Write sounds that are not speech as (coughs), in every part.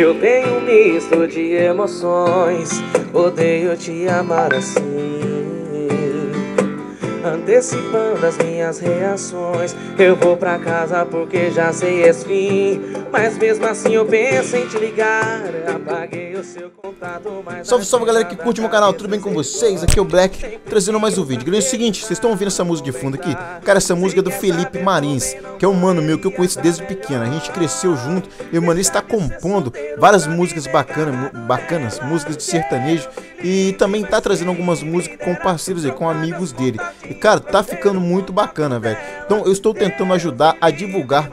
Eu tenho um misto de emoções, odeio te amar assim antecipando as minhas reações. Eu vou pra casa porque já sei esse fim, mas mesmo assim eu penso em te ligar. Apaguei o seu contato, mas. Salve, salve galera que curte meu canal, tudo bem com vocês? Aqui é o Black trazendo mais um vídeo. Galera, é o seguinte, vocês estão ouvindo essa música de fundo aqui? Cara, essa música é do Felipe Marins, que é um mano meu que eu conheço desde pequeno. A gente cresceu junto e o mano está compondo várias músicas bacanas, bacanas músicas de sertanejo e também tá trazendo algumas músicas com parceiros e com amigos dele. E cara, tá ficando muito bacana, velho. Então eu estou tentando ajudar a divulgar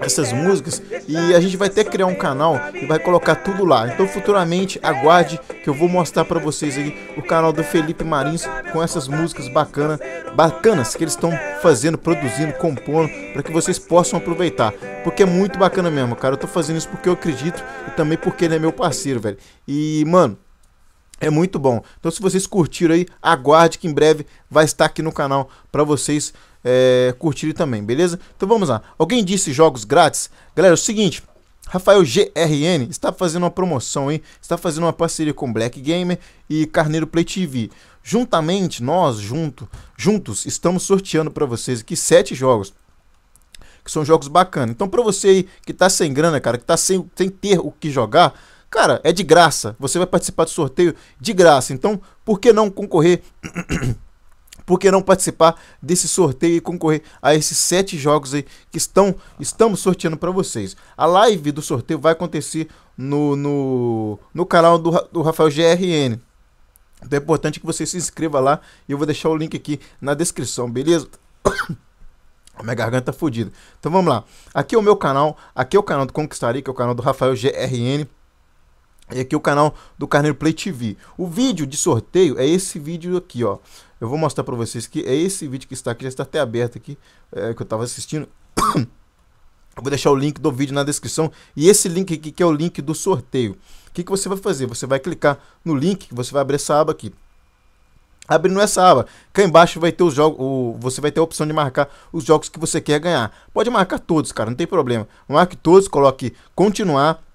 essas músicas e a gente vai até criar um canal e vai colocar tudo lá. Então futuramente aguarde que eu vou mostrar para vocês aí o canal do Felipe Marins com essas músicas bacana, bacanas que eles estão fazendo, produzindo, compondo para que vocês possam aproveitar, porque é muito bacana mesmo, cara. Eu tô fazendo isso porque eu acredito e também porque ele é meu parceiro, velho. E mano, é muito bom. Então, se vocês curtiram aí, aguarde que em breve vai estar aqui no canal para vocês é, curtirem também, beleza? Então vamos lá. Alguém disse jogos grátis? Galera, é o seguinte. Rafael GRN está fazendo uma promoção, aí, Está fazendo uma parceria com Black Gamer e Carneiro Play TV. Juntamente, nós junto, juntos estamos sorteando para vocês aqui sete jogos que são jogos bacanas. Então, para você aí que tá sem grana, cara, que tá sem, sem ter o que jogar, Cara, é de graça. Você vai participar do sorteio de graça. Então, por que não concorrer? (clears throat) por que não participar desse sorteio e concorrer a esses sete jogos aí que estão estamos sorteando para vocês. A live do sorteio vai acontecer no, no, no canal do, do Rafael GRN. Então é importante que você se inscreva lá e eu vou deixar o link aqui na descrição, beleza? (coughs) Minha garganta tá fodida. Então vamos lá. Aqui é o meu canal, aqui é o canal do Conquistaria, que é o canal do Rafael GRN e aqui o canal do Carneiro Play TV. O vídeo de sorteio é esse vídeo aqui, ó. Eu vou mostrar para vocês que é esse vídeo que está aqui, já está até aberto aqui, é, que eu estava assistindo. (coughs) eu vou deixar o link do vídeo na descrição e esse link aqui que é o link do sorteio. O que, que você vai fazer? Você vai clicar no link, você vai abrir essa aba aqui. Abrindo essa aba, cá embaixo vai ter os jogos, o, você vai ter a opção de marcar os jogos que você quer ganhar. Pode marcar todos, cara, não tem problema. Marque todos, coloque continuar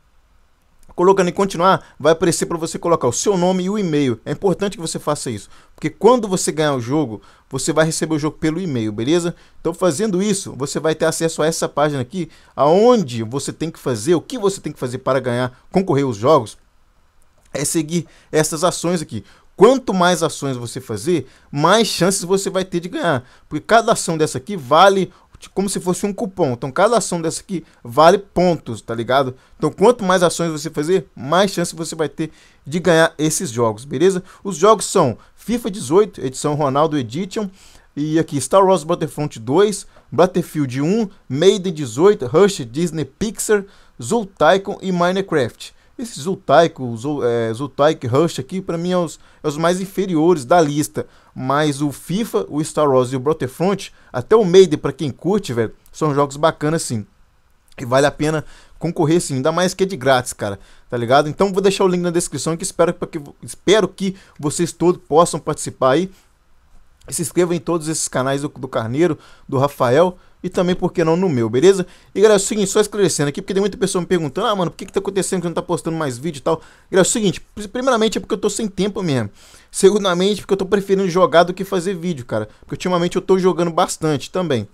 colocando em continuar, vai aparecer para você colocar o seu nome e o e-mail. É importante que você faça isso, porque quando você ganhar o jogo, você vai receber o jogo pelo e-mail, beleza? Então fazendo isso, você vai ter acesso a essa página aqui, aonde você tem que fazer, o que você tem que fazer para ganhar, concorrer aos jogos, é seguir essas ações aqui. Quanto mais ações você fazer, mais chances você vai ter de ganhar. Porque cada ação dessa aqui vale como se fosse um cupom. Então, cada ação dessa aqui vale pontos, tá ligado? Então, quanto mais ações você fazer, mais chance você vai ter de ganhar esses jogos, beleza? Os jogos são FIFA 18, edição Ronaldo Edition, e aqui Star Wars Battlefront 2, Battlefield 1, Maiden 18, Rush, Disney Pixar, Zul Tycoon e Minecraft. Esse Zutaico, é, Zutaic Rush aqui, para mim é os, é os, mais inferiores da lista. Mas o FIFA, o Star Wars e o Front até o Made, para quem curte, velho, são jogos bacanas sim. E vale a pena concorrer sim, ainda mais que é de grátis, cara, tá ligado? Então vou deixar o link na descrição que espero, que, espero que vocês todos possam participar aí se inscreva em todos esses canais do, do Carneiro, do Rafael e também, por que não, no meu, beleza? E galera, é o seguinte, só esclarecendo aqui, porque tem muita pessoa me perguntando, ah, mano, por que, que tá acontecendo que não tá postando mais vídeo e tal? Galera, é o seguinte, primeiramente é porque eu tô sem tempo mesmo. Segundamente, porque eu tô preferindo jogar do que fazer vídeo, cara. Porque ultimamente eu tô jogando bastante também.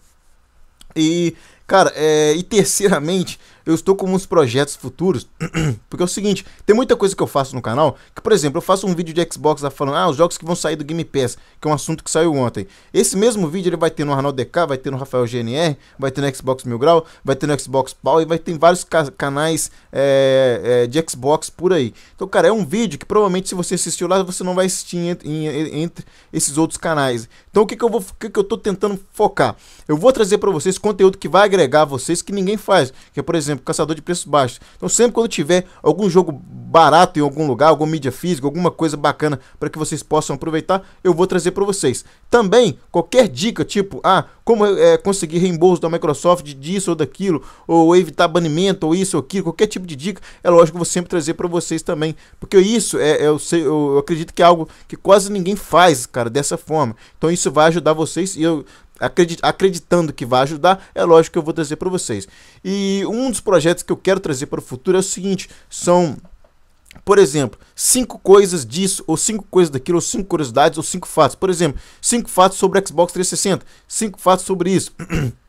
E Cara, é, e terceiramente, eu estou com uns projetos futuros, (clears throat) porque é o seguinte, tem muita coisa que eu faço no canal, que por exemplo, eu faço um vídeo de Xbox lá falando, ah, os jogos que vão sair do Game Pass, que é um assunto que saiu ontem. Esse mesmo vídeo ele vai ter no Arnaldo DK, vai ter no Rafael GNR, vai ter no Xbox Mil Grau, vai ter no Xbox Power e vai ter vários ca canais é, é, de Xbox por aí. Então, cara, é um vídeo que provavelmente se você assistiu lá, você não vai assistir entre, em, entre esses outros canais. Então, o que que eu vou, o que que eu tô tentando focar? Eu vou trazer para vocês conteúdo que vai agregar agregar vocês que ninguém faz, que é, por exemplo, caçador de preços baixos. Então, sempre quando tiver algum jogo barato em algum lugar, alguma mídia física, alguma coisa bacana para que vocês possam aproveitar, eu vou trazer para vocês. Também, qualquer dica, tipo, ah, como é, conseguir reembolso da Microsoft disso ou daquilo, ou evitar banimento, ou isso ou aquilo, qualquer tipo de dica, é lógico que eu vou sempre trazer para vocês também, porque isso é, é eu, sei, eu, eu acredito que é algo que quase ninguém faz, cara, dessa forma. Então, isso vai ajudar vocês e eu acreditando que vai ajudar, é lógico que eu vou trazer para vocês. E um dos projetos que eu quero trazer para o futuro é o seguinte: são por exemplo, cinco coisas disso, ou cinco coisas daquilo, ou cinco curiosidades, ou cinco fatos. Por exemplo, cinco fatos sobre Xbox 360, cinco fatos sobre isso.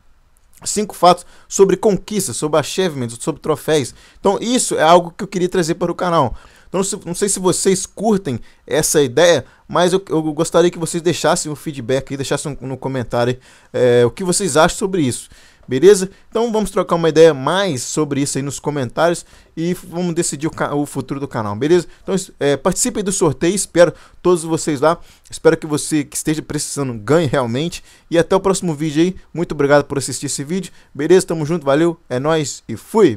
(clears throat) cinco fatos sobre conquistas, sobre achievements, sobre troféus. Então, isso é algo que eu queria trazer para o canal. Então não sei se vocês curtem essa ideia, mas eu, eu gostaria que vocês deixassem um feedback aí, deixassem um, no comentário é, o que vocês acham sobre isso. Beleza? Então vamos trocar uma ideia mais sobre isso aí nos comentários e vamos decidir o, o futuro do canal, beleza? Então é, eh, participem do sorteio, espero todos vocês lá. Espero que você que esteja precisando ganhe realmente. E até o próximo vídeo aí. Muito obrigado por assistir esse vídeo, beleza? Tamo junto, valeu, é nóis e fui!